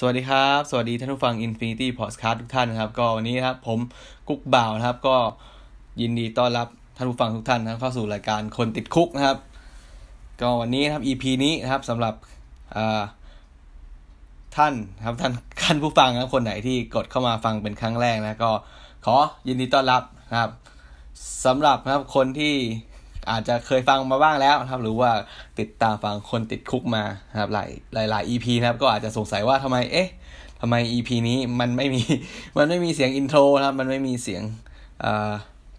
สวัสดีครับ สวัสดีท่านผู้ฟัง Infinity Podcast ทุกท่านนะครับ ก็วันนี้นะครับผมกุ๊กบ่าวนะครับก็ยินดีต้อนรับท่านผู้ฟังทุกท่านนะเข้าสู่รายการคนติดคุกนะครับ ก็วันนี้นะครับ EP นี้นะครับสำหรับท่านครับท่านท่านผู้ฟังนะคนไหนที่กดเข้ามาฟังเป็นครั้งแรกนะก็ขอยินดีต้อนรับนะครับสำหรับนะครับคนที่อาจจะเคยฟังมาบ้างแล้วนะครับ หรือว่าติดตามฟังคนติดคุกมาครับ หลายหลายหลาย EP นะครับ ก็อาจจะสงสัยว่าทำไมเอ๊ะทำไม EP นี้มันไม่มีมันไม่มีเสียงอินโทรนะครับ มันไม่มีเสียง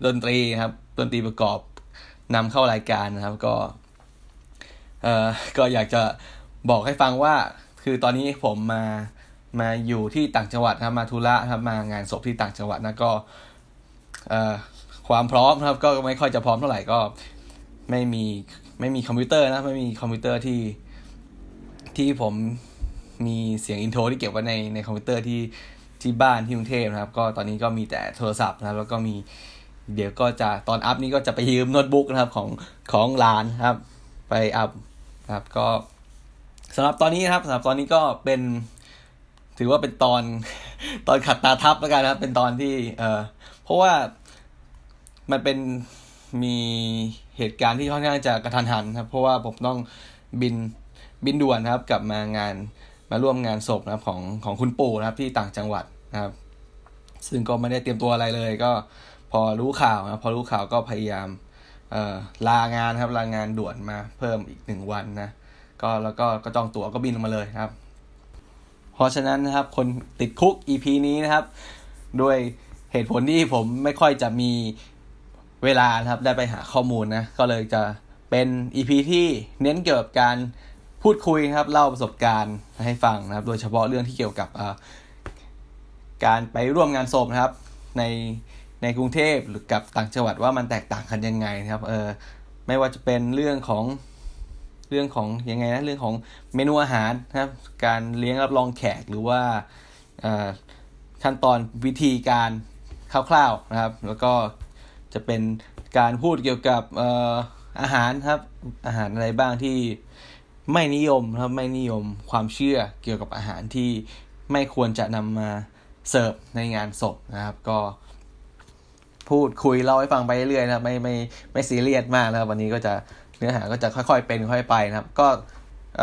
ดนตรีครับดนตรีประกอบนำเข้ารายการนะครับก็เอ่อก็อยากจะบอกให้ฟังว่า คือตอนนี้ผมมามาอยู่ที่ต่างจังหวัดครับมาทุระครับมางานศพที่ต่างจังหวัดนะก็เอ่อความพร้อมครับ ก็ไม่ค่อยจะพร้อมเท่าไหร่ก็ไม่มีไม่มีคอมพิวเตอร์นะไม่มีคอมพิวเตอร์ที่ที่ผมมีเสียงอินโทรที่เก็บไว้ในในคอมพิวเตอร์ที่ที่บ้านที่กรุงเทพนะครับ ก็ตอนนี้ก็มีแต่โทรศัพท์นะครับแล้วก็มีเดี๋ยวก็จะตอนอัพนี้ก็จะไปยืมโน้ตบุ๊กนะครับ ของของร้านครับ ไปอัพครับ ก็สำหรับตอนนี้นะครับสำหรับตอนนี้ก็เป็น ถือว่าเป็นตอนตอนขัดตาทับแล้วกันนะครับ เป็นตอนที่ เออเพราะว่ามันเป็นมีเหตุการณ์ที่ค่อนข้างจะกระทันหันครับ เพราะว่าผมต้องบินบินด่วนนะครับ กลับมางานมาร่วมงานศพนะครับ ของของคุณปู่นะครับที่ต่างจังหวัดนะครับ ซึ่งก็ไม่ได้เตรียมตัวอะไรเลย ก็พอรู้ข่าวนะพอรู้ข่าวก็พยายามลางานครับลางานด่วนมาเพิ่มอีกหนึ่งวันนะก็แล้วก็ก็จองตั๋วก็บินลงมาเลยครับ เพราะฉะนั้นนะครับ คนติดคุก EP นี้นะครับ ด้วยเหตุผลที่ผมไม่ค่อยจะมีเวลาครับได้ไปหาข้อมูลนะก็เลยจะเป็นอีพีที่เน้นเกี่ยวกับการพูดคุยครับเล่าประสบการณ์ให้ฟังนะครับ โดยเฉพาะเรื่องที่เกี่ยวกับการไปร่วมงานศพนะครับ ในในกรุงเทพหรือกับต่างจังหวัดว่ามันแตกต่างกันยังไงนะครับเออไม่ว่าจะเป็นเรื่องของเรื่องของยังไงนะเรื่องของเมนูอาหารนะครับ การเลี้ยงรับรองแขกหรือว่าขั้นตอนวิธีการคร่าวๆนะครับ แล้วก็จะเป็นการพูดเกี่ยวกับอาหารครับ อาหารอะไรบ้างที่ไม่นิยมครับไม่นิยมความเชื่อเกี่ยวกับอาหารที่ไม่ควรจะนำมาเสิร์ฟในงานศพนะครับก็ พูดคุย เล่าให้ฟังไปเรื่อยนะครับ ไม่ไม่ไม่ซีเรียสมากนะครับวันนี้ก็จะเนื้อหาก็จะค่อย ๆเป็นค่อยไปนะครับ ก็เ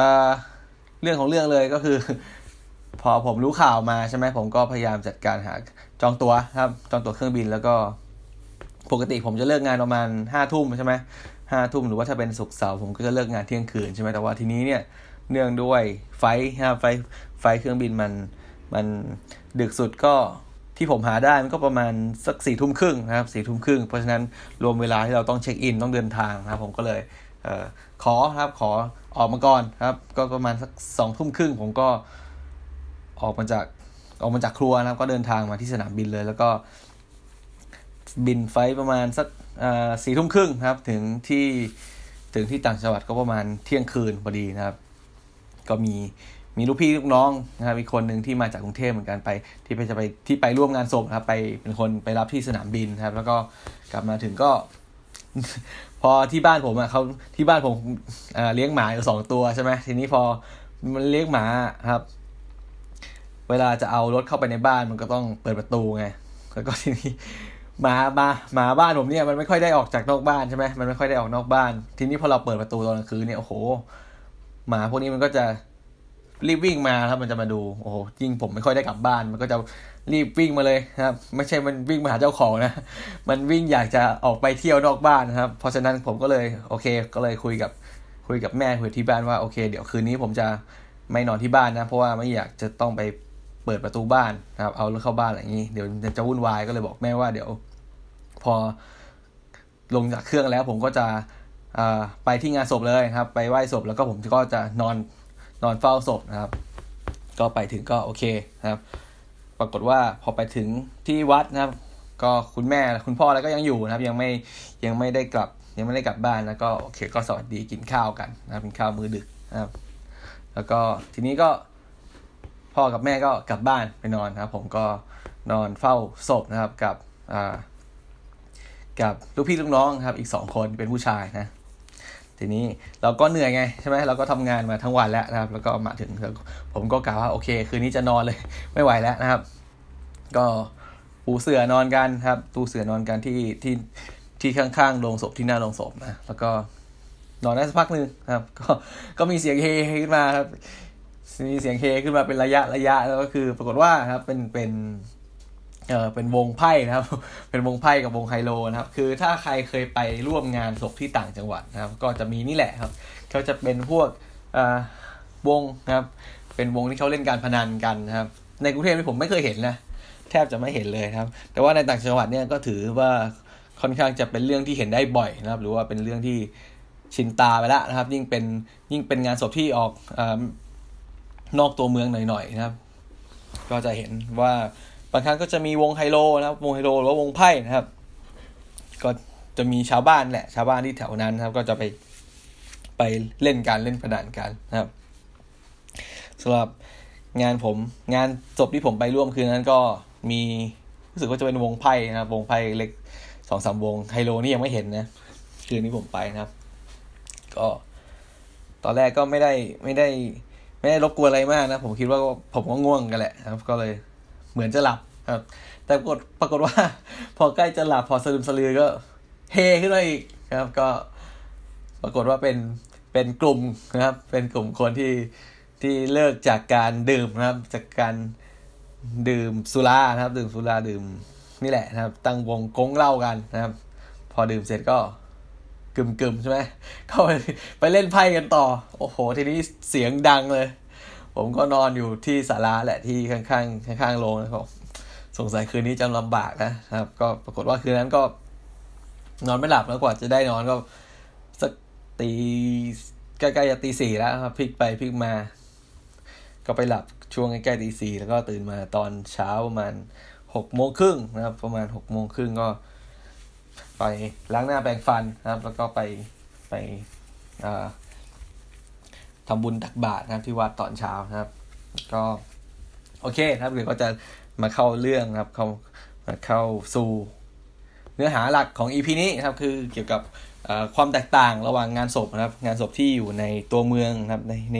เรื่องของเรื่องเลยก็คือ พอผมรู้ข่าวมาใช่ไหมผมก็พยายามจัดการหาจองตัวครับจองตัวเครื่องบินแล้วก็ปกติผมจะเลิกงานประมาณห้าทุ่มใช่ไหมห้าทุ่มหรือว่าถ้าเป็นศุกร์เสาร์ผมก็จะเลิกงานเที่ยงคืนใช่ไหมแต่ว่าทีนี้เนี่ยเนื่องด้วยไฟฮะไฟไฟเครื่องบินมัน มันดึกสุดก็ที่ผมหาได้มันก็ประมาณสักสี่ทุ่มครึ่งนะครับสี่ทุ่มครึ่งเพราะฉะนั้นรวมเวลาที่เราต้องเช็คอินต้องเดินทางนะครับผมก็เลยเออขอครับขอออกมาก่อนครับ ก็ประมาณสักสองทุ่มครึ่งผมก็ออกมาจากออกมาจากครัวนะครับ ก็เดินทางมาที่สนามบินเลยแล้วก็บินไฟประมาณสักสี่ทุ่มครึ่งครับ ถึงที่ถึงที่ต่างจังหวัดก็ประมาณเที่ยงคืนพอดีนะครับ ก็มีมีลูกพี่ลูกน้องนะครับอีกคนหนึ่งที่มาจากกรุงเทพเหมือนกันไป ที่ไปจะไปที่ไปร่วมงานศพครับ ไป เป็นคนไปรับที่สนามบินครับ แล้วก็กลับมาถึงก็พอที่บ้านผมอ่ะเขาที่บ้านผมเลี้ยงหมาอยู่สองตัวใช่ไหมทีนี้พอมันเลี้ยงหมาครับ เวลาจะเอารถเข้าไปในบ้านมันก็ต้องเปิดประตูไงแล้วก็ทีนี้หมามาหมาบ้านผมเนี่ยมันไม่ค่อยได้ออกจากนอกบ้านใช่ไหมมันไม่ค่อยได้ออกนอกบ้าน ทีนี้พอเราเปิดประตูตอนกลางคืนเนี่ยโอ้โห หมาพวกนี้มันก็จะรีบวิ่งมาครับ มันจะมาดู โอ้โห จริงผมไม่ค่อยได้กลับบ้าน มันก็จะรีบวิ่งมาเลยครับ ไม่ใช่มันวิ่งมาหาเจ้าของนะ มันวิ่งอยากจะออกไปเที่ยวนอกบ้านนะครับ เพราะฉะนั้นผมก็เลย โอเค ก็เลยคุยกับ คุยกับแม่คุยที่บ้านว่าโอเค เดี๋ยวคืนนี้ผมจะไม่นอนที่บ้านนะ เพราะว่าไม่อยากจะต้องไปเปิดประตูบ้านนะครับ เอารถเข้าบ้านอะไรอย่างนี้ เดี๋ยวจะวุ่นวายก็เลยบอกแม่ว่าเดี๋ยวพอลงจากเครื่องแล้ว ผมก็จะไปที่งานศพเลยครับ ไปไหว้ศพแล้วก็ผมก็จะนอนนอนเฝ้าศพนะครับ ก็ไปถึงก็โอเคนะครับ ปรากฏว่าพอไปถึงที่วัดนะครับ ก็คุณแม่คุณพ่ออะไรก็ยังอยู่นะครับ ยังไม่ยังไม่ได้กลับยังไม่ได้กลับบ้านแล้วก็โอเคก็สวัสดีกินข้าวกันนะครับกินข้าวมื้อดึกนะครับ แล้วก็ทีนี้ก็พ่อกับแม่ก็กลับบ้านไปนอนครับ ผมก็นอนเฝ้าศพนะครับ กับกับลูกพี่ลูกน้อง ครับ อีกสองคนเป็นผู้ชายนะ ทีนี้เราก็เหนื่อยไงใช่ไหมเราก็ทำงานมาทั้งวันแล้วนะครับ แล้วก็มาถึง ผมก็กล่าวว่าโอเค คืนนี้จะนอนเลย ไม่ไหวแล้วนะครับ ก็ปูเสื่อนอนกันครับปูเสื่อนอนกันที่ที่ที่ข้างๆโรงศพที่หน้าโรงศพนะแล้วก็นอนได้สักพักหนึ่งครับ ก็ก็มีเสียงเฮขึ้นมาครับมีเสียงเฮขึ้นมาเป็นระยะระยะแล้วก็คือ ปรากฏว่าครับเป็นเป็น เออเป็นวงไพ่นะครับ เป็นวงไพ่กับวงไฮโลนะครับ คือถ้าใครเคยไปร่วมงานศพที่ต่างจังหวัดนะครับ ก็จะมีนี่แหละครับเขาจะเป็นพวก เอ่อวงนะครับ เป็นวงที่เขาเล่นการพนันกันนะครับ ในกรุงเทพผมไม่เคยเห็นนะแทบจะไม่เห็นเลยครับ แต่ว่าในต่างจังหวัดเนี่ยก็ถือว่าค่อนข้างจะเป็นเรื่องที่เห็นได้บ่อยนะครับ หรือว่าเป็นเรื่องที่ชินตาไปแล้วนะครับยิ่งเป็นยิ่งเป็นงานศพที่ออกนอกตัวเมืองหน่อยๆนะครับ ก็จะเห็นว่าบางครั้งก็จะมีวงไฮโล นะครับ วงไฮโลหรือว่าวงไพ่นะครับ ก็จะมีชาวบ้านแหละชาวบ้านที่แถวนั้นนะครับ ก็จะไปไปเล่นการเล่นพนันกันนะครับสำหรับงานผม งานจบที่ผมไปร่วมคืนนั้นก็มีรู้สึกว่าจะเป็นวงไพ่นะครับ วงไพ่เล็กสองสามวงไฮโล นี่ยังไม่เห็นนะคืนนี้ผมไปนะครับ ก็ตอนแรกก็ไม่ได้ไม่ได้ไม่ได้รบกวนอะไรมากนะผมคิดว่าผมก็ง่วงกันแหละครับก็เลยเหมือนจะหลับครับ แต่ปรากฏปรากฏว่าพอใกล้จะหลับพอสลืมสลือก็ เฮขึ้นมาอีกครับ ก็ปรากฏว่าเป็นเป็นกลุ่มนะครับเป็นกลุ่มคนที่ที่เลิกจากการดื่มนะครับ จากการดื่มสุรานะครับ ดื่มสุราดื่มนี่แหละนะครับ ตั้งวงกงเล่ากันนะครับ พอดื่มเสร็จก็กึมกึมใช่ไหมเข้าไปไปเล่นไพ่กันต่อ โอ้โห ทีนี้เสียงดังเลย ผมก็นอนอยู่ที่ศาลาแหละที่ข้างๆข้างๆโรงนะครับสงสัยคืนนี้จะลำบากนะครับ ก็ปรากฏว่าคืนนั้นก็ นอนไม่หลับแล้วกว่าจะได้นอนก็สักตีใกล้ๆจะตีสี่แล้ว ครับพลิกไปพลิกมา ก็ไปหลับช่วงใกล้ๆตีสี่แล้วก็ตื่นมาตอนเช้าประมาณหกโมงครึ่งนะครับ ประมาณหกโมงครึ่งก็ไปล้างหน้าแปรงฟันนะครับ แล้วก็ไปไปทำบุญตักบาตรนะครับที่วัดตอนเช้านะครับก็โอเคนะครับเดี๋ยวก็จะมาเข้าเรื่องนะครับเข้ามาเข้าสู่ เนื้อหาหลักของ EP นี้นะครับ คือเกี่ยวกับความแตกต่างระหว่างงานศพนะครับ งานศพที่อยู่ในตัวเมืองนะครับ ในใน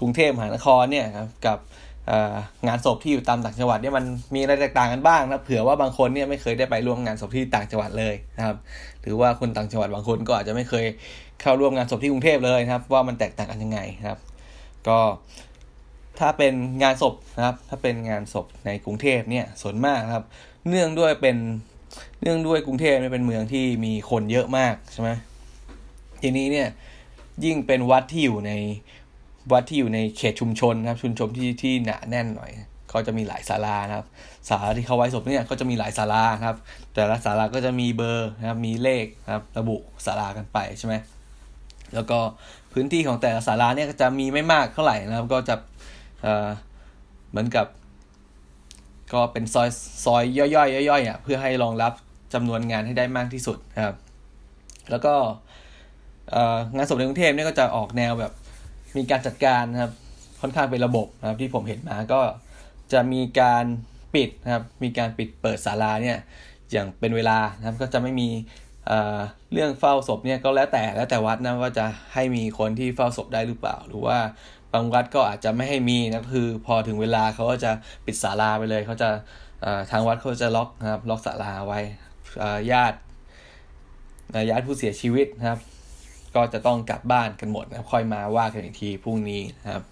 กรุงเทพมหานครเนี่ยครับกับงานศพที่อยู่ตามต่างจังหวัดเนี่ยมันมีอะไรแตกต่างกันบ้างนะเผื่อว่าบางคนเนี่ยไม่เคยได้ไปร่วมงานศพที่ต่างจังหวัดเลยนะครับหรือว่าคนต่างจังหวัดบางคนก็อาจจะไม่เคยเข้าร่วมงานศพที่กรุงเทพเลยนะครับ ว่ามันแตกต่างกันยังไงนะครับ ก็ถ้าเป็นงานศพนะครับ ถ้าเป็นงานศพในกรุงเทพเนี่ยส่วนมากครับ เนื่องด้วยเป็นเนื่องด้วยกรุงเทพไม่เป็นเมืองที่มีคนเยอะมากใช่ไหมทีนี้เนี่ยยิ่งเป็นวัดที่อยู่ในวัดที่อยู่ในเขตชุมชนนะครับ ชุมชนที่ที่หนาแน่นหน่อยก็จะมีหลายศาลานะครับศาลาที่เขาไว้ศพเนี่ยก็จะมีหลายศาลาครับ แต่ละศาลาก็จะมีเบอร์นะครับ มีเลขนะครับระบุศาลากันไปใช่ไหมแล้วก็พื้นที่ของแต่ละศาลาเนี่ยก็จะมีไม่มากเท่าไหร่นะครับก็จะเออเหมือนกับ ก็เป็นซอยซอยย่อยๆย่อยๆอ่ะเพื่อให้รองรับจำนวนงานให้ได้มากที่สุดนะครับแล้วก็งานศพในกรุงเทพเนี่ยก็จะออกแนวแบบมีการจัดการนะครับค่อนข้างเป็นระบบนะครับที่ผมเห็นมาก็จะมีการปิดนะครับ มีการปิดเปิดศาลาเนี่ยอย่างเป็นเวลานะครับก็จะไม่มีเรื่องเฝ้าศพเนี่ยก็แล้วแต่แล้วแต่วัดนะว่าจะให้มีคนที่เฝ้าศพได้หรือเปล่า หรือว่าบางวัดก็อาจจะไม่ให้มีนะคือ พอถึงเวลาเขาก็จะปิดศาลาไปเลยเขาจะทางวัดเขาจะล็อกนะครับล็อกศาลาไว้ญาติญาติผู้เสียชีวิตนะครับก็จะต้องกลับบ้านกันหมดนะค่อยมาว่ากันอีกทีพรุ่งนี้นะครับ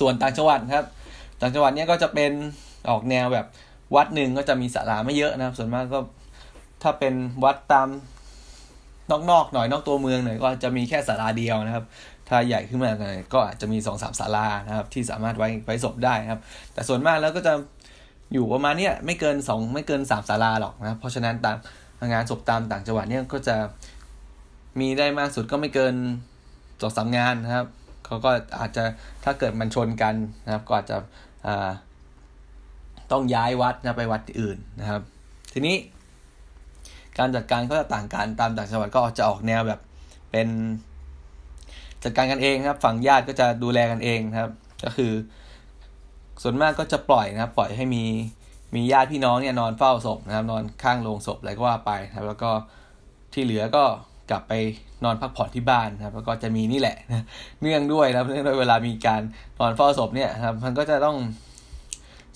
ส่วนต่างจังหวัดนะครับ ต่างจังหวัดเนี้ยก็จะเป็นออกแนวแบบวัดหนึ่งก็จะมีศาลาไม่เยอะนะครับ ส่วนมากก็ถ้าเป็นวัดตามนอกๆหน่อยนอกตัวเมืองหน่อยก็จะมีแค่ศาลาเดียวนะครับ ถ้าใหญ่ขึ้นมาหน่อยก็อาจจะมีสองสามศาลานะครับ ที่สามารถไว้ไว้ศพได้ครับ แต่ส่วนมากแล้วก็จะอยู่ประมาณเนี้ยไม่เกินสองไม่เกินสามศาลาหรอกนะเพราะฉะนั้นตามงานศพตามต่างจังหวัดเนี้ยก็จะมีได้มากสุดก็ไม่เกินสองสามงานนะครับ เขาก็อาจจะถ้าเกิดมันชนกันนะครับ ก็อาจจะต้องย้ายวัดนะไปวัดอื่นนะครับ ทีนี้การจัดการก็จะต่างกันตามต่างจังหวัดก็จะออกแนวแบบเป็นจัดการกันเองครับ ฝั่งญาติก็จะดูแลกันเองครับ ก็คือส่วนมากก็จะปล่อยนะครับปล่อยให้มีมีญาติพี่น้องเนี่ยนอนเฝ้าศพนะครับ นอนข้างโรงศพอะไรก็ว่าไปนะครับแล้วก็ที่เหลือก็กลับไปนอนพักผ่อนที่บ้านนะครับแล้วก็จะมีนี่แหละนะเนื่องด้วยนะเนื่องด้วยเวลามีการนอนเฝ้าศพเนี่ยครับมันก็จะต้อง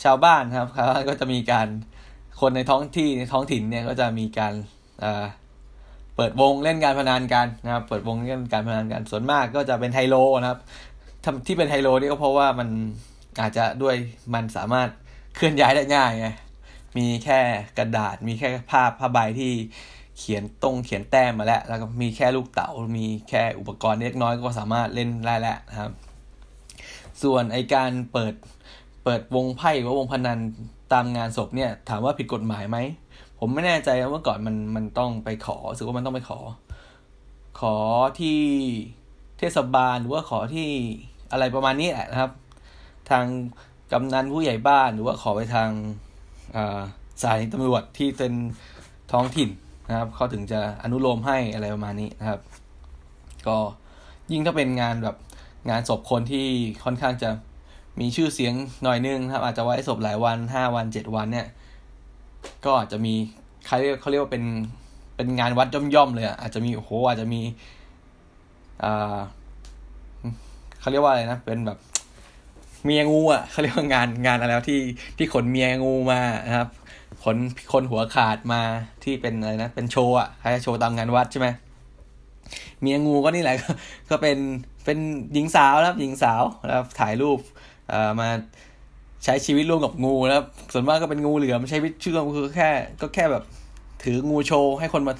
ชาวบ้านครับชาวบ้านก็จะมีการคนในท้องที่ในท้องถิ่นเนี่ยก็จะมีการเปิดวงเล่นการพนันกันนะครับ เปิดวงเล่นการพนันกันส่วนมากก็จะเป็นไฮโล นะครับที่เป็นไฮโลนี่ก็เพราะว่ามันอาจจะด้วยมันสามารถเคลื่อนย้ายได้ง่ายไงมีแค่กระดาษ มีแค่ผ้าผ้าใบที่เขียนตรงเขียนแต้มมาแล้ว แล้วก็มีแค่ลูกเต๋า มีแค่อุปกรณ์เล็กน้อยก็สามารถเล่นได้แล้วนะครับ ส่วนไอการเปิด เปิดวงไพ่หรือว่าวงพนันตามงานศพเนี่ย ถามว่าผิดกฎหมายไหม ผมไม่แน่ใจว่าเมื่อก่อนมันมันต้องไปขอสึกว่ามันต้องไปขอ ขอที่เทศบาลหรือว่าขอที่อะไรประมาณนี้แหละนะครับ ทางกำนันผู้ใหญ่บ้านหรือว่าขอไปทางสายตำรวจที่เป็นท้องถิ่นนะครับเขาถึงจะอนุโลมให้อะไรประมาณนี้นะครับ ก็ยิ่งถ้าเป็นงานแบบงานศพคนที่ค่อนข้างจะมีชื่อเสียงหน่อยนึงนะครับ อาจจะไว้ศพหลายวันห้าวันเจ็ดวันเนี่ยก็อาจจะมีเขาเรียกเขาเรียกว่าเป็นเป็นงานวัดย่อมๆเลยอาจจะมีโอ้โหอาจจะมีอ่าเขาเรียกว่าอะไรนะเป็นแบบเมียงูอ่ะเขาเรียกว่างานงานอะไรที่ที่ขนเมียงูมานะครับคนคนหัวขาดมาที่เป็นอะไรนะ เป็นโชว์อ่ะใครโชว์ตามงานวัดใช่ไหมเมียงูก็นี่แหละก็เป็นเป็นหญิงสาวแล้วหญิงสาวแล้วถ่ายรูปเอ่อมาใช้ชีวิตร่วมกับงูแล้วส่วนมากก็เป็นงูเหลือมใช้วิตชื่อมคือ แค่ก็แค่แบบถืองูโชว์ ให้คนมา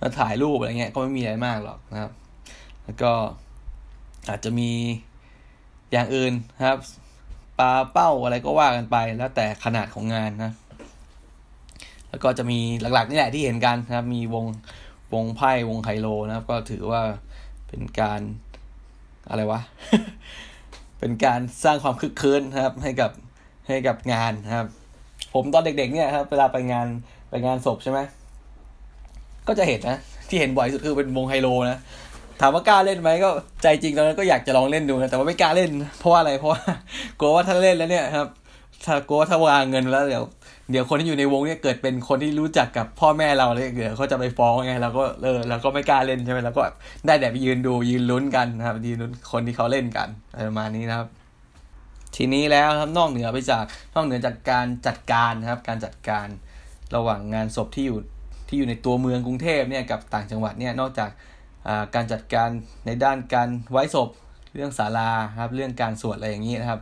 มาถ่ายรูปอะไรเงี้ยก็ไม่มีอะไรมากหรอกนะครับ แล้วก็อาจจะมีอย่างอื่นนะครับปลาเป้าอะไรก็ว่ากันไปแล้วแต่ขนาดของงานนะแล้วก็จะมีหลักๆนี่แหละที่เห็นกันนะครับ มีวงวงไพ่วงไคโลนะครับ ก็ถือว่าเป็นการอะไรวะ เป็นการสร้างความคึกคืนนะครับ ให้กับให้กับงานนะครับ ผมตอนเด็กๆเนี่ยครับเวลาไปงานไปงานศพใช่ไหมก็จะเห็นนะ ที่เห็นบ่อยสุดคือเป็นวงไฮโลนะถามว่ากล้าเล่นไหมก็ใจจริงตอนนั้นก็อยากจะลองเล่นดูนะแต่ว่าไม่กล้าเล่น เพราะว่าอะไรเพราะว่ากลัวว่าถ้าเล่นแล้วเนี่ยครับ ถ้ากลัวถ้าวางเงินแล้วเดี๋ยวเดี๋ยวคนที่อยู่ในวงเนี่ยเกิดเป็นคนที่รู้จักกับพ่อแม่เราเลยเดี๋ยวเขาจะไปฟ้องไงเราก็เออเราก็ไม่กล้าเล่นใช่ไหมเราก็ได้แต่ไปยืนดูยืนลุ้นกันนะครับยืนลุ้นคนที่เขาเล่นกันประมาณนี้นะครับ ทีนี้แล้วครับนอกเหนือไปจากนอกเหนือจากการจัดการนะครับ การจัดการระหว่างงานศพที่อยู่ที่อยู่ในตัวเมืองกรุงเทพเนี่ยกับต่างจังหวัดเนี่ยนอกจากการจัดการในด้านการไว้ศพเรื่องศาลาครับเรื่องการสวดอะไรอย่างนี้นะครับ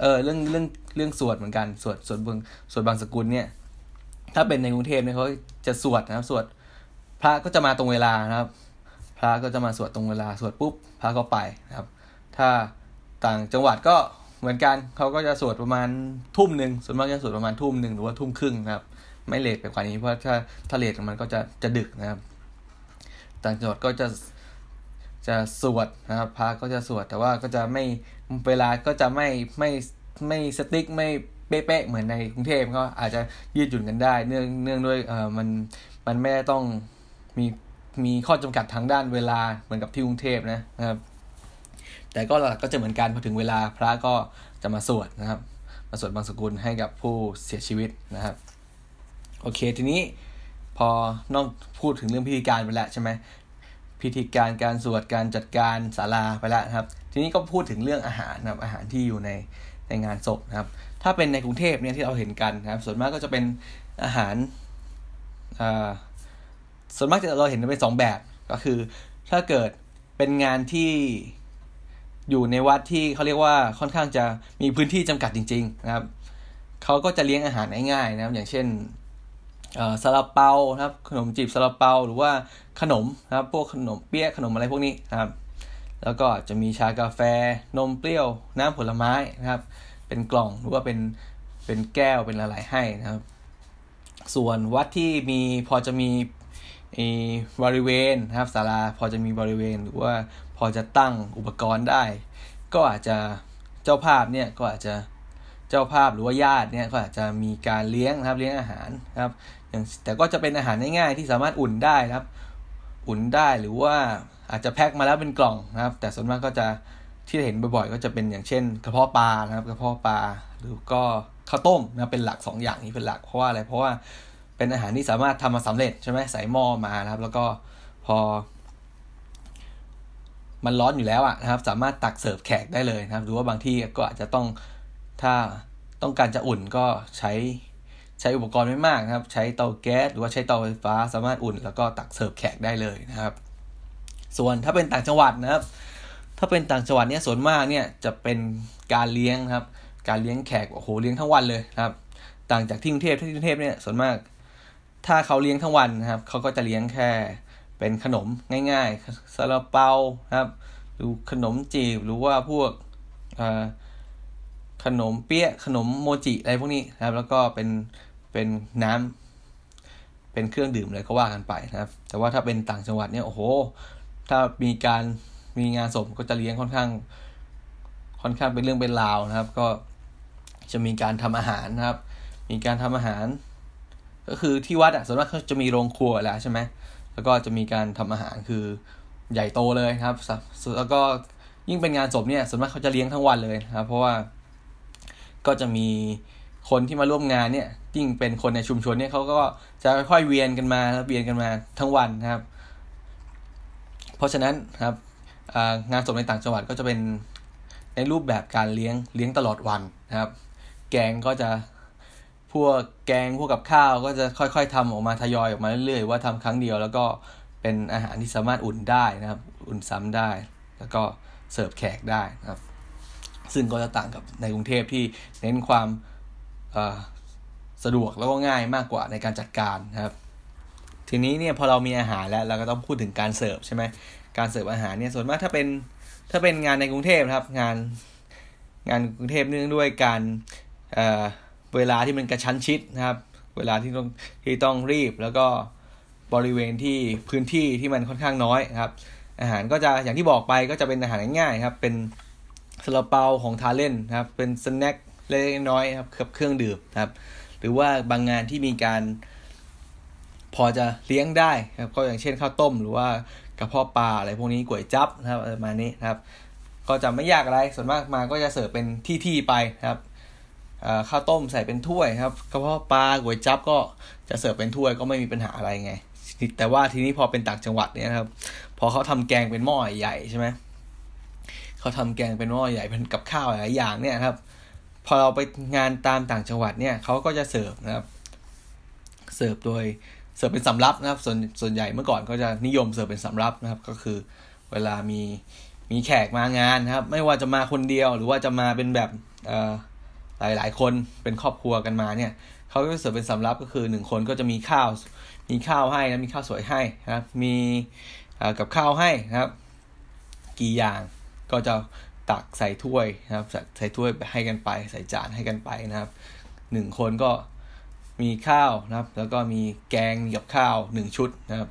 เออเรื่องเรื่องเรื่องสวดเหมือนกันสวดสวดบางสวดบางสกุลเนี่ย ถ้าเป็นในกรุงเทพเนี่ยเขาจะสวดนะครับสวดพระก็จะมาตรงเวลานะครับ พระก็จะมาสวดตรงเวลาสวดปุ๊บพระก็ไปนะครับ ถ้าต่างจังหวัดก็เหมือนกันเขาก็จะสวดประมาณทุ่มหนึ่งส่วนมากจะสวดประมาณทุ่มหนึ่งหรือว่าทุ่มครึ่งนะครับไม่เลทไปกว่านี้เพราะถ้าถ้าเลทมันก็จะจะดึกนะครับ ต่างจังหวัดก็จะจะสวดนะครับพระก็จะสวดแต่ว่าก็จะไม่เวลาก็จะไม่ไม่ไม่สติ๊กไม่เป๊ะๆเหมือนในกรุงเทพก็อาจจะยืดหยุ่นกันได้ เนื่องเนื่องด้วยเออมันมันไม่ได้ต้องมีมีข้อจำกัดทางด้านเวลาเหมือนกับที่กรุงเทพนะครับ แต่ก็หลักก็จะเหมือนกันพอถึงเวลาพระก็จะมาสวดนะครับ มาสวดบางสกุลให้กับผู้เสียชีวิตนะครับโอเคทีนี้พอนอกพูดถึงเรื่องพิธีการไปแล้วใช่ไหมพิธีการการสวดการจัดการศาลาไปแล้วครับ ทีนี้ก็พูดถึงเรื่องอาหารนะครับ อาหารที่อยู่ในในงานศพนะครับ ถ้าเป็นในกรุงเทพเนี่ยที่เราเห็นกันนะครับ ส่วนมากก็จะเป็นอาหารอ่าส่วนมากจะเราเห็นเป็นสองแบบก็คือ ถ้าเกิดเป็นงานที่อยู่ในวัดที่เขาเรียกว่าค่อนข้างจะมีพื้นที่จำกัดจริง ๆ นะครับเขาก็จะเลี้ยงอาหารง่ายๆนะครับ อย่างเช่นซาลาเปานะครับ ขนมจีบซาลาเปาหรือว่าขนมนะครับพวกขนมเปี๊ยะขนมอะไรพวกนี้นะครับ แล้วก็จะมีชา กาแฟนมเปรี้ยว น้ำผลไม้นะครับ เป็นกล่องหรือว่าเป็นเป็นแก้วเป็นอะไรให้นะครับ ส่วนวัดที่มีพอจะมีบริเวณนะครับศาลาพอจะมีบริเวณหรือว่าพอจะตั้งอุปกรณ์ได้ ก็อาจจะเจ้าภาพเนี่ยก็อาจจะเจ้าภาพหรือว่าญาติเนี่ยก็อาจจะมีการเลี้ยงนะครับเลี้ยงอาหารนะครับอย่างแต่ก็จะเป็นอาหารง่ายๆที่สามารถอุ่นได้นะครับ อุ่นได้หรือว่าอาจจะแพ็คมาแล้วเป็นกล่องนะครับ แต่ส่วนมากก็จะที่เห็นบ่อยๆก็จะเป็นอย่างเช่นกระเพาะปลานะครับ กระเพาะปลาหรือก็ข้าวต้มนะเป็นหลัก 2 อย่างนี้เป็นหลักเพราะว่าอะไรเพราะว่าเป็นอาหารที่สามารถทำมาสำเร็จ ใช่ไหมใส่หม้อมานะครับ แล้วก็พอ มันร้อนอยู่แล้วอะนะครับ สามารถตักเสิร์ฟแขกได้เลยนะครับหรือว่าบางที่ก็อาจจะต้องถ้าต้องการจะอุ่นก็ใช้ใช้อุปกรณ์ไม่มากนะครับ ใช้เตาแก๊สหรือว่าใช้เตาไฟฟ้าสามารถอุ่นแล้วก็ตักเสิร์ฟแขกได้เลยนะครับ ส่วนถ้าเป็นต่างจังหวัดนะครับ ถ้าเป็นต่างจังหวัดเนี่ยส่วนมากเนี่ยจะเป็นการเลี้ยงครับ การเลี้ยงแขกโอ้โหเลี้ยงทั้งวันเลยครับ ต่างจากที่กรุงเทพที่กรุงเทพเนี่ยส่วนมาก ถ้าเขาเลี้ยงทั้งวันนะครับ เขาก็จะเลี้ยงแค่เป็นขนมง่าย ๆซาลาเปาครับหรือขนมจีบหรือว่าพวกขนมเปี๊ยะขนมโมจิอะไรพวกนี้นะครับแล้วก็เป็นเป็นน้ำเป็นเครื่องดื่มเลยก็ว่ากันไปนะครับ แต่ว่าถ้าเป็นต่างจังหวัดเนี่ยโอ้โหถ้ามีการมีงานศพก็จะเลี้ยงค่อนข้าง ค่อนข้างเป็นเรื่องเป็นราวนะครับ ก็จะมีการทำอาหารนะครับ มีการทำอาหารก็คือที่วัดอ่ะส่วนมากเขาจะมีโรงครัวแล้วใช่ไหมแล้วก็จะมีการทำอาหารคือใหญ่โตเลยครับแล้วก็ยิ่งเป็นงานศพเนี่ยส่วนมากเขาจะเลี้ยงทั้งวันเลยนะครับ เพราะว่าก็จะมีคนที่มาร่วมงานเนี่ยยิ่งเป็นคนในชุมชนเนี่ย เขาก็จะค่อยเวียนกันมาเวียนกันมาทั้งวันนะครับ เพราะฉะนั้นครับ งานศพในต่างจังหวัดก็จะเป็นในรูปแบบการเลี้ยงเลี้ยงตลอดวันนะครับ แกงก็จะพวกแกงพวกกับข้าว ก็จะค่อยๆทำออกมาทยอยออกมาเรื่อยๆ ว่า ทำครั้งเดียวแล้วก็เป็นอาหารที่สามารถอุ่นได้นะครับ อุ่นซ้ำได้ แล้วก็เสิร์ฟแขกได้นะครับ ซึ่งก็จะต่างกับในกรุงเทพที่เน้นความสะดวกแล้วก็ง่ายมากกว่าในการจัดการนะครับทีนี้เนี่ยพอเรามีอาหารแล้วเราก็ต้องพูดถึงการเสิร์ฟใช่ไหมการเสิร์ฟอาหารเนี่ยส่วนมากถ้าเป็นถ้าเป็นงานในกรุงเทพนะครับ งานงานกรุงเทพเนื่องด้วยการเเวลาที่มันกระชั้นชิดนะครับ เวลาที่ต้องที่ต้องรีบ แล้วก็บริเวณที่พื้นที่ที่มันค่อนข้างน้อยครับอาหารก็จะอย่างที่บอกไปก็จะเป็นอาหารง่ายๆครับเป็นซาลาเปาของทาเล่นนะครับเป็นสแน็คเล็กน้อยครับกับเครื่องดื่มครับ หรือว่าบางงานที่มีการ พอจะเลี้ยงได้ครับก็อย่างเช่นข้าวต้มหรือว่ากระเพาะปลาอะไรพวกนี้ก๋วยจั๊บนะครับประมาณนี้นะครับ ก็จะไม่ยากอะไรส่วนมากมาก็จะเสิร์ฟเป็นที่ๆไปครับข้าวต้มใส่เป็นถ้วยครับกระเพาะปลาก๋วยจั๊บก็จะเสิร์ฟเป็นถ้วยก็ไม่มีปัญหาอะไรไง แต่ว่าทีนี้พอเป็นต่างจังหวัดเนี่ยครับ พอเขาทำแกงเป็นหม้อใหญ่ใช่ไหมเขาทำแกงเป็นหม้อใหญ่เป็นกับข้าวหลายอย่างเนี่ยครับพอเราไปงานตามต่างจังหวัดเนี่ยเขาก็จะเสิร์ฟนะครับเสิร์ฟโดยเสิร์ฟเป็นสำรับนะครับ ส่วนส่วนใหญ่เมื่อก่อนก็จะนิยมเสิร์ฟเป็นสำรับนะครับ ก็คือเวลามีมีแขกมางานนะครับ ไม่ว่าจะมาคนเดียว หรือว่าจะมาเป็นแบบหลายหลายคนเป็นครอบครัวกันมาเนี่ยเขาก็เสิร์ฟเป็นสำรับก็คือหนึ่งคนก็จะมีข้าวมีข้าวให้นะมีข้าวสวยให้นะครับมีกับข้าวให้นะครับ กี่อย่างก็จะตักใส่ถ้วยนะครับใส่ถ้วยให้กันไป ใส่จานให้กันไปนะครับหนึ่งคนก็มีข้าวนะครับแล้วก็มีแกงกับข้าวหนึ่งชุดนะครับ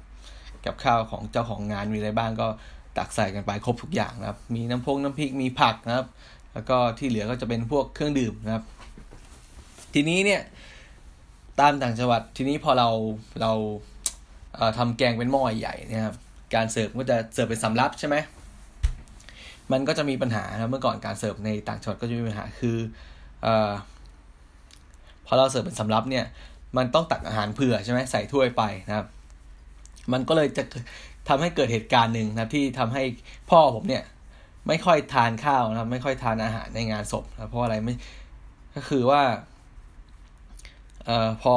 กับข้าวของเจ้าของงาน มีอะไรบ้างก็ตักใส่กันไปครบทุกอย่างนะครับมีน้ำพงน้ำพริกมีผักนะครับ แล้วก็ที่เหลือก็จะเป็นพวกเครื่องดื่มนะครับ ทีนี้เนี่ยตามต่างจังหวัดทีนี้พอเราเราเอทำแกงเป็นหม้อใหญ่นะครับ การเสิร์ฟก็จะเสิร์ฟเป็นสำรับใช่ไหมมันก็จะมีปัญหานะเมื่อก่อนการเสิร์ฟในต่างชวัดก็จะมีปัญหา คืออพอเราเสิร์ฟเป็นสำรับเนี่ย มันต้องตักอาหารเผื่อใช่ไหมใส่ถ้วยไปนะครับ มันก็เลยจะทำให้เกิดเหตุการณ์หนึ่งนะที่ทำให้พ่อผมเนี่ยไม่ค่อยทานข้าวนะไม่ค่อยทานอาหารในงานศพนะเพราะอะไรไม่ก็คือว่าเอ่อพอ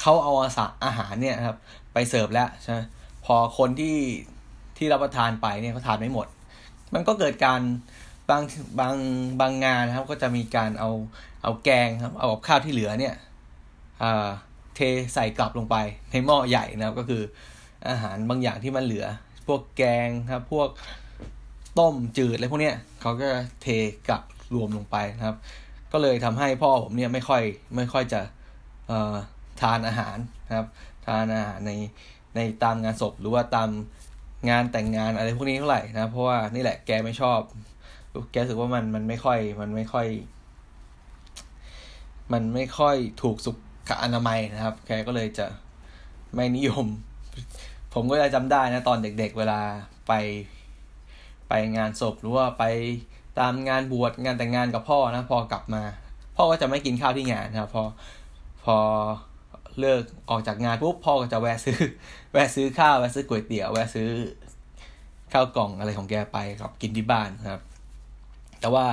เขาเอาอาสาอาหารเนี่ยครับ ไปเสิร์ฟแล้วใช่พอคนที่ที่รับประทานไปเนี่ยเขาทานไม่หมดมันก็เกิดการ บางบางบางงานนะครับ ก็จะมีการเอาเอาแกงครับ เอากับข้าวที่เหลือเนี่ยเทใส่กลับลงไปในหม้อใหญ่นะครับก็คืออาหารบางอย่างที่มันเหลือ พวกแกงครับ พวกต้มจืดอะไรพวกเนี้ยเขาก็เทกลับรวมลงไปนะครับ ก็เลยทำให้พ่อผมเนี่ยไม่ค่อยไม่ค่อยจะทานอาหารนะครับ ทานอาหารในในตามงานศพหรือว่าตามงานแต่งงานอะไรพวกนี้เท่าไหร่นะเพราะว่านี่แหละแกไม่ชอบแกรู้สึกว่ามันมันไม่ค่อย มันไม่ค่อย มันไม่ค่อยถูกสุขอนามัยนะครับแกก็เลยจะไม่นิยม ผมก็จะจำได้นะตอนเด็ก ๆ เวลาไปไปงานศพหรือว่าไปตามงานบวชงานแต่งงานกับพ่อนะ พอกลับมา พ่อก็จะไม่กินข้าวที่งานนะครับพอพอเลิกออกจากงานปุ๊บพ่อก็จะแวะซื้อ แวะซื้อข้าวแวะซื้อก๋วยเตี๋ยวแวะซื้อข้าวกล่องอะไรของแกไปครับกินที่บ้านครับ แต่ว่า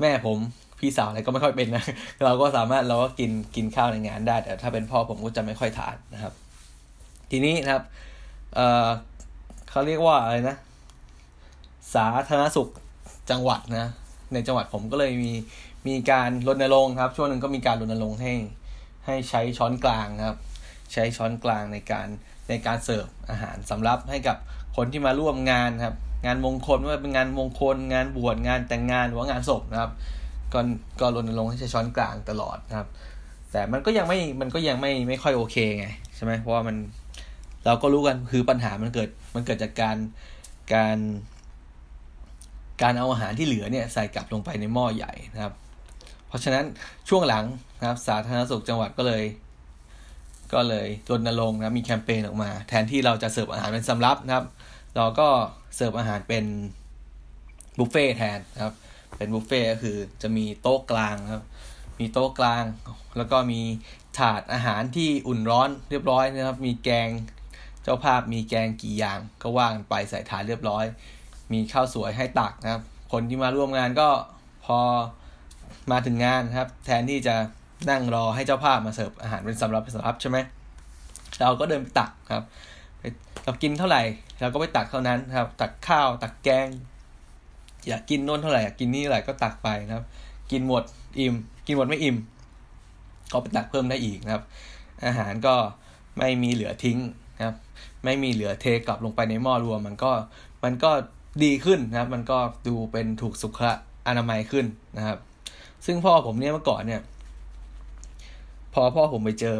แม่ผมพี่สาวอะไรก็ไม่ค่อยเป็นนะเราก็สามารถเราก็กินกินข้าวในงานได้แต่ถ้าเป็นพ่อผมก็จะไม่ค่อยทานนะครับ ทีนี้นะครับเเขาเรียกว่าอะไรนะ สาธารณสุขจังหวัดนะ ในจังหวัดผมก็เลยมีมีการรณรงค์ครับ ช่วงหนึ่งก็มีการรณรงค์ให้ให้ใช้ช้อนกลางครับ ใช้ช้อนกลางในการในการเสิร์ฟอาหารสำรับให้กับคนที่มาร่วมงานครับ งานมงคลว่าเป็นงานมงคล งานบวชงานแต่งงาน หรือว่างานศพนะครับก็ก็รณรงค์ให้ใช้ช้อนกลางตลอดนะครับ แต่มันก็ยังไม่มันก็ยังไม่ไม่ค่อยโอเคไงใช่ไหมเพราะว่ามันเราก็รู้กันคือปัญหามันเกิด มันเกิดจากการการ การเอาอาหารที่เหลือเนี่ยใส่กลับลงไปในหม้อใหญ่นะครับเพราะฉะนั้นช่วงหลังนะครับ สาธารณสุขจังหวัดก็เลย ก็เลยรณรงค์นะมีแคมเปญออกมา แทนที่เราจะเสิร์ฟอาหารเป็นสำรับนะครับ เราก็เสิร์ฟอาหารเป็นบุฟเฟ่แทนนะครับ เป็นบุฟเฟ่ก็คือจะมีโต๊ะกลางนะครับ มีโต๊ะกลาง แล้วก็มีถาดอาหารที่อุ่นร้อนเรียบร้อยนะครับ มีแกงเจ้าภาพ มีแกงกี่อย่างก็ว่างไปใส่ถาดเรียบร้อย มีข้าวสวยให้ตักนะครับคนที่มาร่วมงานก็พอมาถึงงานครับแทนที่จะนั่งรอให้เจ้าภาพมาเสิร์ฟอาหารเป็นสำรับเป็นสำรับใช่ไหม เราก็เดินไปตักครับเรากินเท่าไหร่ เราก็ไปตักเท่านั้นครับ ตักข้าวตักแกงอยากกินโน่นเท่าไหร่อยากกินนี่เท่าไหร่ก็ตักไปนะครับ กินหมดอิ่มกินหมดไม่อิ่มก็ไปตักเพิ่มได้อีกนะครับ อาหารก็ไม่มีเหลือทิ้งนะครับ ไม่มีเหลือเทกลับลงไปในหม้อรวม มันก็มันก็ดีขึ้นนะครับ มันก็ดูเป็นถูกสุขอนามัยขึ้นนะครับซึ่งพ่อผมเนี่ยเมื่อก่อนเนี่ยพอพ่อผมไปเจอ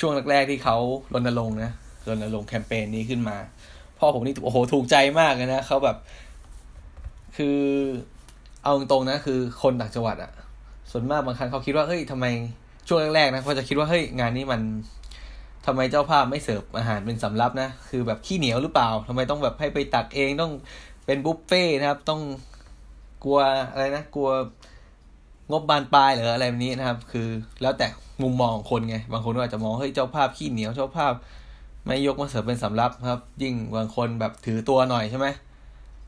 ช่วงแรกๆที่เขารณรงค์นะรณรงค์แคมเปญนี้ขึ้นมา พ่อผมนี่โอ้โหถูกใจมากเลยนะเขาแบบ คือเอาตรงๆนะ คือคนต่างจังหวัดอะส่วนมากบางครั้งเขาคิดว่าเฮ้ย ทำไมช่วงแรกๆนะเขาจะคิดว่าเฮ้ยงานนี้มัน ทำไมเจ้าภาพไม่เสิร์ฟอาหารเป็นสำรับนะ คือแบบขี้เหนียวหรือเปล่า ทำไมต้องแบบให้ไปตักเองต้องเป็นบุฟเฟ่นะครับ ต้องกลัวอะไรนะกลัวงบบานปลายหรืออะไรแบบนี้นะครับ คือแล้วแต่มุมมองของคนไงบางคนก็อาจจะมองเฮ้ยเจ้าภาพขี้เหนียวเจ้าภาพไม่ยกมาเสิร์ฟเป็นสำรับครับยิ่งบางคนแบบถือตัวหน่อยใช่ไหม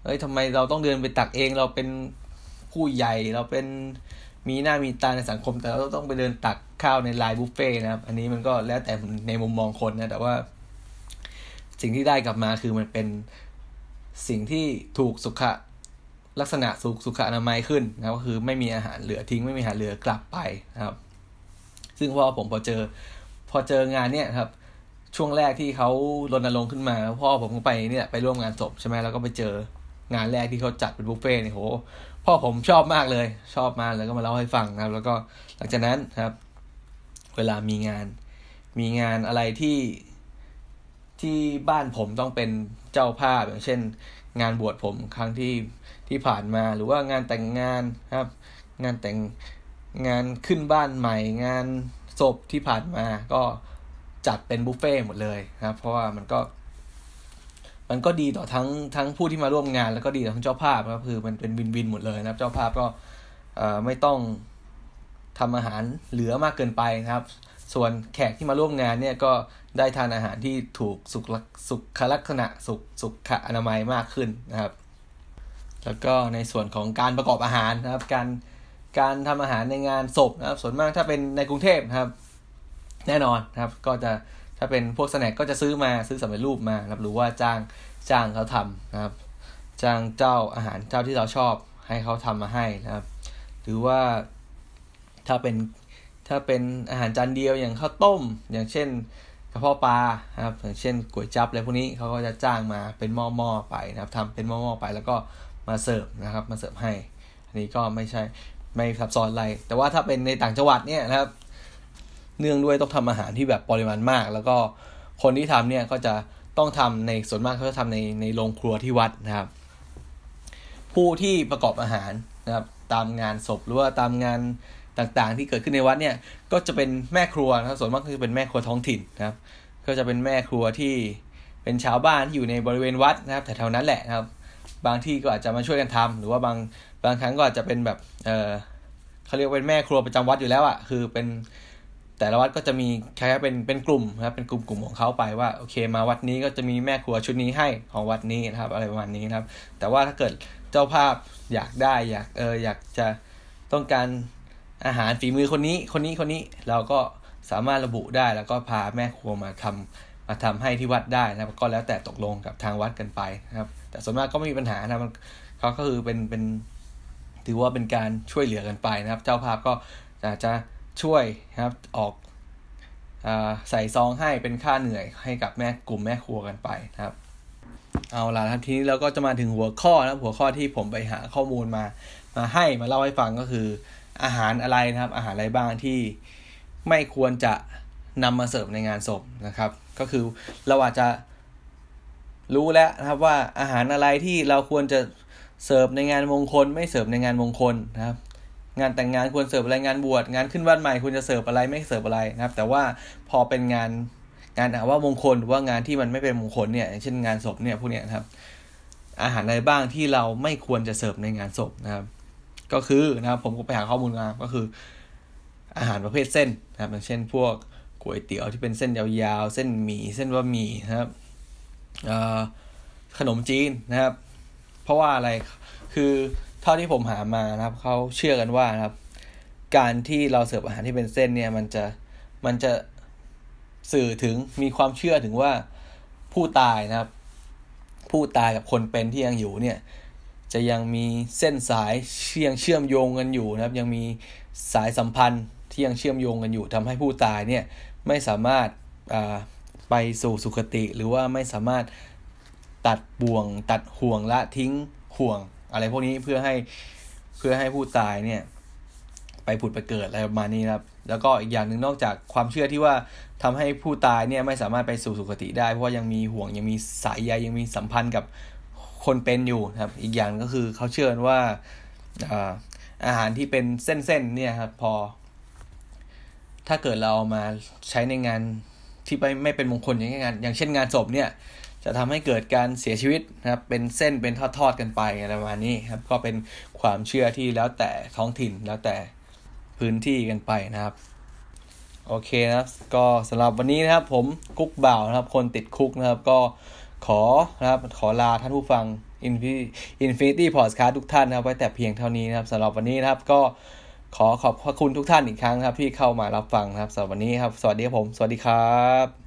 เฮ้ยทำไมเราต้องเดินไปตักเอง เราเป็นผู้ใหญ่เราเป็นมีหน้ามีตาในสังคม แต่เราต้องไปเดินตักข้าวในไลน์บุฟเฟ่นะครับ อันนี้มันก็แล้วแต่ในมุมมองคนนะแต่ว่า สิ่งที่ได้กลับมาคือมันเป็นสิ่งที่ถูกสุขะลักษณะสุขสุขอนามัยขึ้นนะครับก็คือ ไม่มีอาหารเหลือทิ้งไม่มีอาหารเหลือกลับไปนะครับ ซึ่งพ่อผมพอเจอ พอเจองานเนี่ยครับ ช่วงแรกที่เขารณรงค์ขึ้นมาพ่อผมก็ไปเนี่ยไปร่วมงานศพใช่ไหมแล้วก็ไปเจอ งานแรกที่เขาจัดเป็นบุฟเฟ่เนี่ยโหพ่อผมชอบมากเลย ชอบมากแล้วก็มาเล่าให้ฟังนะครับ แล้วก็หลังจากนั้นครับ เวลามีงาน มีงานอะไรที่ที่บ้านผมต้องเป็นเจ้าภาพอย่างเช่น งานบวชผมครั้งที่ที่ผ่านมา หรือว่างานแต่งงานครับ งานแต่งงานขึ้นบ้านใหม่ งานศพที่ผ่านมาก็จัดเป็นบุฟเฟ่หมดเลยครับ เพราะว่ามันก็ มันก็ดีต่อทั้งทั้งผู้ที่มาร่วมงาน แล้วก็ดีต่อทั้งเจ้าภาพับคือมันเป็นวินวินหมดเลยนะครับเจ้าภาพก็ไม่ต้องทำอาหารเหลือมากเกินไปนะครับ ส่วนแขกที่มาร่วมงานเนี่ยก็ได้ทานอาหารที่ถูกสุขสุขลักษณะสุขสุขอนามัยมากขึ้นนะครับแล้วก็ในส่วนของการประกอบอาหารนะครับ การการทำอาหารในงานศพนะครับ ส่วนมากถ้าเป็นในกรุงเทพนะครับ แน่นอนนะครับ ก็จะถ้าเป็นพวกสแน็คก็จะซื้อมาซื้อสำเร็จรูปมาครับ หรือว่าจ้างจ้างเขาทำนะครับ จ้างเจ้าอาหารเจ้าที่เราชอบให้เขาทำมาให้นะครับ หรือว่าถ้าเป็นถ้าเป็นอาหารจานเดียวอย่างข้าวต้ม อย่างเช่นกระเพาะปลาครับ อย่างเช่นก๋วยจั๊บอะไรพวกนี้เขาก็จะจ้างมาเป็นหม้อๆไปนะครับทำเป็นหม้อๆไปแล้วก็มาเสิร์ฟนะครับมาเสิร์ฟให้ อันนี้ก็ไม่ใช่ไม่ซับซ้อนอะไร แต่ว่าถ้าเป็นในต่างจังหวัดเนี่ยนะครับ เนื่องด้วยต้องทำอาหารที่แบบปริมาณมาก แล้วก็คนที่ทำเนี่ยก็จะต้องทำในส่วนมากเขาจะทำในในโรงครัวที่วัดนะครับ ผู้ที่ประกอบอาหารนะครับ ตามงานศพหรือว่าตามงานต่างๆที่เกิดขึ้นในวัดเนี่ย ก็จะเป็นแม่ครัวนะส่วนมากก็จะเป็นแม่ครัวท้องถิ่นนะครับ ก็จะเป็นแม่ครัวที่เป็นชาวบ้านที่อยู่ในบริเวณวัดนะครับแถวๆนั้นแหละนะครับบางที่ก็อาจจะมาช่วยกันทำหรือว่าบางบางครั้งก็อาจจะเป็นแบบ เออเขาเรียกเป็นแม่ครัวประจำวัดอยู่แล้วอะ่ะคือเป็นแต่ละวัดก็จะมีค่เป็นเป็นกลุ่มนะครับเป็นกลุ่มกลุ่มของเขาไปว่าโอเคมาวัดนี้ก็จะมีแม่ครัวชุดนี้ให้ของวัดนี้นะครับ อะไรประมาณนี้นะครับ แต่ว่าถ้าเกิดเจ้าภาพอยากได้อยากเอออยากจะต้องการอาหารฝีมือคนนี้ คนนี้คนนี้เราก็สามารถระบุได้ แล้วก็พาแม่ครัวมาทำมาทำให้ที่วัดได้นะครับก็แล้วแต่ตกลงกับทางวัดกันไปนะครับ แต่ส่วนมากก็ไม่มีปัญหานะมันเขาก็คือเป็นเป็นถือว่าเป็นการช่วยเหลือกันไปนะครับ เจ้าภาพก็อาจจะช่วยนะครับออกอใส่ซองให้เป็นค่าเหนื่อยให้กับแม่กลุ่มแม่ครัวกันไปนะครับ เอาล่ะครับ ทีนี้เราก็จะมาถึงหัวข้อนะหัวข้อที่ผมไปหาข้อมูลมามาให้มาเล่าให้ฟังก็คืออาหารอะไรนะครับ อาหารอะไรบ้างที่ไม่ควรจะนำมาเสิร์ฟในงานศพนะครับ ก็คือเราอาจจะรู้แล้วนะครับว่าอาหารอะไรที่เราควรจะเสิร์ฟในงานมงคล ไม่เสิร์ฟในงานมงคลนะครับ งานแต่งงานควรเสิร์ฟอะไรงานบวชงานขึ้นบ้านใหม่ควรจะเสิร์ฟอะไรไม่เสิร์ฟอะไรนะครับ แต่ว่าพอเป็นงานงานว่ามงคลหรือว่างานที่มันไม่เป็นมงคลเนี่ยเช่นงานศพเนี่ย พวกเนี้ยครับอาหารอะไรบ้างที่เราไม่ควรจะเสิร์ฟในงานศพนะครับ ก็คือนะครับ ผมก็ไปหาข้อมูลมาก็คือ อาหารประเภทเส้นนะครับเช่นพวกก๋วยเตี๋ยวที่เป็นเส้นยาวๆ เส้นหมี่ เส้นบะหมี่นะครับ ขนมจีนนะครับ เพราะว่าอะไร คือเท่าที่ผมหามานะครับ เขาเชื่อกันว่านะครับ การที่เราเสิร์ฟอาหารที่เป็นเส้นเนี่ยมันจะมันจะสื่อถึง มีความเชื่อถึงว่าผู้ตายนะครับ ผู้ตายกับคนเป็นที่ยังอยู่เนี่ย จะยังมีเส้นสายเชื่อมเชื่อมโยงกันอยู่นะครับ ยังมีสายสัมพันธ์ที่ยังเชื่อมโยงกันอยู่ทำให้ผู้ตายเนี่ยไม่สามารถไปสู่สุคติหรือว่าไม่สามารถตัดบ่วง ตัดห่วงละทิ้งห่วง อะไรพวกนี้เพื่อให้เพื่อให้ผู้ตายเนี่ยไปผุดไปเกิดอะไรประมาณนี้ครับ แล้วก็อีกอย่างหนึ่งนอกจากความเชื่อที่ว่าทำให้ผู้ตายเนี่ยไม่สามารถไปสู่สุคติได้เพราะว่ายังมีห่วงยังมีสายใยยังมีสัมพันธ์กับคนเป็นอยู่ครับ อีกอย่างก็คือเขาเชื่อว่าอาอาหารที่เป็นเส้นๆเนี่ยครับพอถ้าเกิดเรามาใช้ในงานที่ไม่ไม่เป็นมงคลอย่างงาน อย่างเช่นงานศพเนี่ย จะทำให้เกิดการเสียชีวิตนะครับ เป็นเส้นเป็นทอดๆกันไปอะไรประมาณนี้ครับ ก็เป็นความเชื่อที่แล้วแต่ท้องถิ่นแล้วแต่พื้นที่กันไปนะครับ โอเคนะครับ ก็สำหรับวันนี้นะครับ ผมคุกบ่าวนะครับ คนติดคุกนะครับ ก็ขอนะครับ ขอลาท่านผู้ฟังอินฟินิตี้พอร์ตคาร์ทุกท่านนะครับ ไว้แต่เพียงเท่านี้นะครับสำหรับวันนี้นะครับก็ขอขอบคุณทุกท่านอีกครั้งครับ ที่เข้ามารับฟังครับสำหรับวันนี้ครับ สวัสดีครับผมสวัสดีครับ